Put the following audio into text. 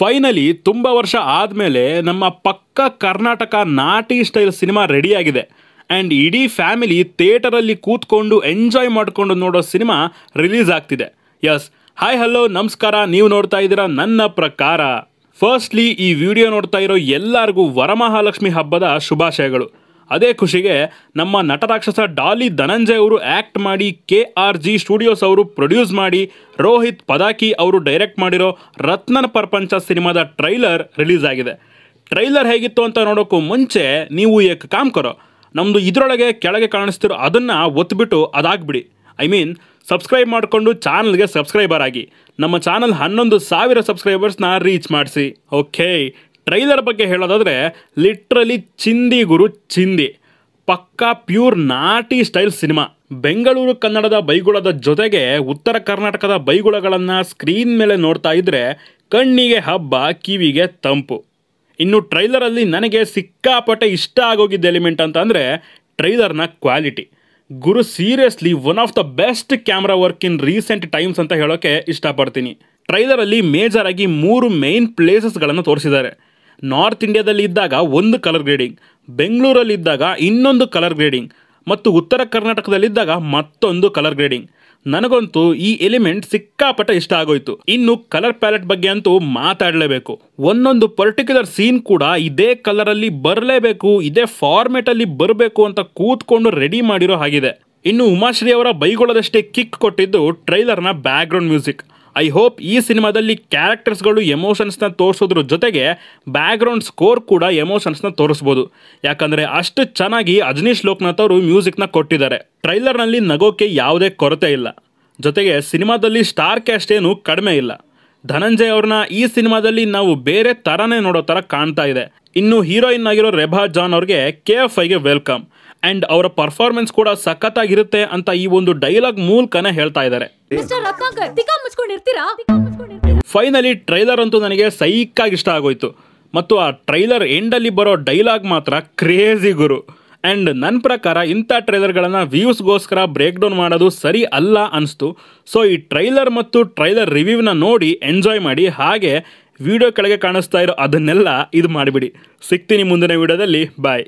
finally ತುಂಬ ವರ್ಷ ಆದಮೇಲೆ ನಮ್ಮ ಪಕ್ಕ ಕರ್ನಾಟಕ ನಾಟಿ ಸ್ಟೈಲ್ ಸಿನಿಮಾ ರೆಡಿಯಾಗಿದೆ ಆ್ಯಂಡ್ ಇಡೀ ಫ್ಯಾಮಿಲಿ ಥಿಯೇಟರಲ್ಲಿ ಕೂತ್ಕೊಂಡು ಎಂಜಾಯ್ ಮಾಡಿಕೊಂಡು ನೋಡೋ ಸಿನಿಮಾ ರಿಲೀಸ್ ಆಗ್ತಿದೆ ಎಸ್ ಹಾಯ್ ಹಲೋ ನಮಸ್ಕಾರ ನೀವು ನೋಡ್ತಾ ಇದ್ದೀರಾ ನನ್ನ ಪ್ರಕಾರ ಫಸ್ಟ್ಲಿ ಈ ವಿಡಿಯೋ ನೋಡ್ತಾ ಇರೋ ಎಲ್ಲರಿಗೂ ವರಮಹಾಲಕ್ಷ್ಮಿ ಹಬ್ಬದ ಶುಭಾಶಯಗಳು ಅದೇ ಖುಷಿಗೆ ನಮ್ಮ ನಟರಾಕ್ಷಸ ಡಾಲಿ ಧನಂಜಯ್ ಅವರು ಆ್ಯಕ್ಟ್ ಮಾಡಿ ಕೆ ಆರ್ ಜಿ ಸ್ಟುಡಿಯೋಸ್ ಅವರು ಪ್ರೊಡ್ಯೂಸ್ ಮಾಡಿ ರೋಹಿತ್ ಪದಾಕಿ ಅವರು ಡೈರೆಕ್ಟ್ ಮಾಡಿರೋ ರತ್ನನ್ ಪ್ರಪಂಚ ಸಿನಿಮಾದ ಟ್ರೈಲರ್ ರಿಲೀಸ್ ಆಗಿದೆ ಟ್ರೈಲರ್ ಹೇಗಿತ್ತು ಅಂತ ನೋಡೋಕ್ಕೂ ಮುಂಚೆ ನೀವು ಏಕ ಕಾಮ್ ಕರೋ ನಮ್ಮದು ಇದರೊಳಗೆ ಕೆಳಗೆ ಕಾಣಿಸ್ತಿರೋ ಅದನ್ನು ಒತ್ಬಿಟ್ಟು ಅದಾಗ್ಬಿಡಿ ಐ ಮೀನ್ ಸಬ್ಸ್ಕ್ರೈಬ್ ಮಾಡಿಕೊಂಡು ಚಾನಲ್ಗೆ ಸಬ್ಸ್ಕ್ರೈಬರ್ ಆಗಿ ನಮ್ಮ ಚಾನಲ್ ಹನ್ನೊಂದು ಸಾವಿರ ಸಬ್ಸ್ಕ್ರೈಬರ್ಸ್ನ ರೀಚ್ ಮಾಡಿಸಿ ಓಕೆ ಟ್ರೈಲರ್ ಬಗ್ಗೆ ಹೇಳೋದಾದರೆ ಲಿಟ್ರಲಿ ಚಿಂದಿ ಗುರು ಚಿಂದಿ ಪಕ್ಕಾ ಪ್ಯೂರ್ ನಾಟಿ ಸ್ಟೈಲ್ ಸಿನಿಮಾ ಬೆಂಗಳೂರು ಕನ್ನಡದ ಬೈಗುಳದ ಜೊತೆಗೆ ಉತ್ತರ ಕರ್ನಾಟಕದ ಬೈಗುಳಗಳನ್ನು ಸ್ಕ್ರೀನ್ ಮೇಲೆ ನೋಡ್ತಾ ಇದ್ದರೆ ಕಣ್ಣಿಗೆ ಹಬ್ಬ ಕಿವಿಗೆ ತಂಪು ಇನ್ನು ಟ್ರೈಲರಲ್ಲಿ ನನಗೆ ಸಿಕ್ಕಾಪಟ್ಟೆ ಇಷ್ಟ ಆಗೋಗಿದ್ದ ಎಲಿಮೆಂಟ್ ಅಂತ ಅಂದರೆ ಟ್ರೈಲರ್ನ ಕ್ವಾಲಿಟಿ ಗುರು seriously one of the best camera work in recent times ಅಂತ ಹೇಳೋಕ್ಕೆ ಇಷ್ಟಪಡ್ತೀನಿ ಟ್ರೈಲರಲ್ಲಿ ಮೇಜರ್ ಆಗಿ ಮೂರು ಮೇನ್ ಪ್ಲೇಸಸ್ಗಳನ್ನು ತೋರಿಸಿದ್ದಾರೆ ನಾರ್ತ್ ಇಂಡಿಯಾದಲ್ಲಿ ಇದ್ದಾಗ ಒಂದು ಕಲರ್ ಗ್ರೇಡಿಂಗ್ ಬೆಂಗಳೂರಲ್ಲಿ ಇದ್ದಾಗ ಇನ್ನೊಂದು ಕಲರ್ ಗ್ರೇಡಿಂಗ್ ಮತ್ತು ಉತ್ತರ ಕರ್ನಾಟಕದಲ್ಲಿದ್ದಾಗ ಮತ್ತೊಂದು ಕಲರ್ ಗ್ರೇಡಿಂಗ್ ನನಗಂತೂ ಈ ಎಲಿಮೆಂಟ್ ಸಿಕ್ಕಾಪಟ್ಟೆ ಇಷ್ಟ ಆಗೋಯ್ತು ಇನ್ನು ಕಲರ್ ಪ್ಯಾಲೆಟ್ ಬಗ್ಗೆ ಅಂತೂ ಮಾತಾಡಲೇಬೇಕು ಒಂದೊಂದು ಪರ್ಟಿಕ್ಯುಲರ್ ಸೀನ್ ಕೂಡ ಇದೇ ಕಲರಲ್ಲಿ ಬರಲೇಬೇಕು ಇದೇ ಫಾರ್ಮೆಟಲ್ಲಿ ಬರಬೇಕು ಅಂತ ಕೂತ್ಕೊಂಡು ರೆಡಿ ಮಾಡಿರೋ ಹಾಗಿದೆ ಇನ್ನು ಉಮಾಶ್ರೀ ಅವರ ಬೈಗೊಳ್ಳದಷ್ಟೇ ಕಿಕ್ ಕೊಟ್ಟಿದ್ದು ಟ್ರೈಲರ್ನ ಬ್ಯಾಕ್ಗ್ರೌಂಡ್ ಮ್ಯೂಸಿಕ್ ಐ ಹೋಪ್ ಈ ಸಿನಿಮಾದಲ್ಲಿ ಕ್ಯಾರೆಕ್ಟರ್ಸ್ಗಳು ಎಮೋಷನ್ಸ್ನ ತೋರಿಸೋದ್ರ ಜೊತೆಗೆ ಬ್ಯಾಕ್ಗ್ರೌಂಡ್ ಸ್ಕೋರ್ ಕೂಡ ಎಮೋಷನ್ಸ್ನ ತೋರಿಸ್ಬೋದು ಯಾಕಂದರೆ ಅಷ್ಟು ಚೆನ್ನಾಗಿ ಅಜನೀಶ್ ಲೋಕನಾಥ್ ಅವರು ಮ್ಯೂಸಿಕ್ನ ಕೊಟ್ಟಿದ್ದಾರೆ ಟ್ರೈಲರ್ನಲ್ಲಿ ನಗೋಕ್ಕೆ ಯಾವುದೇ ಕೊರತೆ ಇಲ್ಲ ಜೊತೆಗೆ ಸಿನಿಮಾದಲ್ಲಿ ಸ್ಟಾರ್ ಕ್ಯಾಸ್ಟ್ ಏನು ಕಡಿಮೆ ಇಲ್ಲ ಧನಂಜಯ್ ಅವ್ರನ್ನ ಈ ಸಿನಿಮಾದಲ್ಲಿ ನಾವು ಬೇರೆ ಥರನೇ ನೋಡೋ ಥರ ಕಾಣ್ತಾ ಇದೆ ಇನ್ನು ಹೀರೋಯಿನ್ ಆಗಿರೋ ರೆಭಾ ಜಾನ್ ಅವ್ರಿಗೆ ಕೆ ಎಫ್ ಐಗೆ ವೆಲ್ಕಮ್ ಅಂಡ್ ಅವರ ಪರ್ಫಾರ್ಮೆನ್ಸ್ ಕೂಡ ಸಖತ್ತಾಗಿರುತ್ತೆ ಅಂತ ಈ ಒಂದು ಡೈಲಾಗ್ ಮೂಲಕನೇ ಹೇಳ್ತಾ ಇದ್ದಾರೆ ಫೈನಲಿ ಟ್ರೈಲರ್ ಅಂತೂ ನನಗೆ ಸೈಕಾಗಿ ಇಷ್ಟ ಆಗೋಯ್ತು ಮತ್ತು ಆ ಟ್ರೈಲರ್ ಎಂಡಲ್ಲಿ ಬರೋ ಡೈಲಾಗ್ ಮಾತ್ರ ಕ್ರೇಜಿ ಗುರು ಆ್ಯಂಡ್ ನನ್ನ ಪ್ರಕಾರ ಇಂಥ ಟ್ರೈಲರ್ಗಳನ್ನು ವ್ಯೂಸ್ಗೋಸ್ಕರ ಬ್ರೇಕ್ ಡೌನ್ ಮಾಡೋದು ಸರಿ ಅಲ್ಲ ಅನಿಸ್ತು ಸೊ ಈ ಟ್ರೈಲರ್ ಮತ್ತು ಟ್ರೈಲರ್ ರಿವ್ಯೂವ್ನ ನೋಡಿ ಎಂಜಾಯ್ ಮಾಡಿ ಹಾಗೆ ವಿಡಿಯೋ ಕೆಳಗೆ ಕಾಣಿಸ್ತಾ ಇರೋ ಅದನ್ನೆಲ್ಲ ಇದು ಮಾಡಿಬಿಡಿ ಸಿಗ್ತೀನಿ ಮುಂದಿನ ವಿಡಿಯೋದಲ್ಲಿ ಬಾಯ್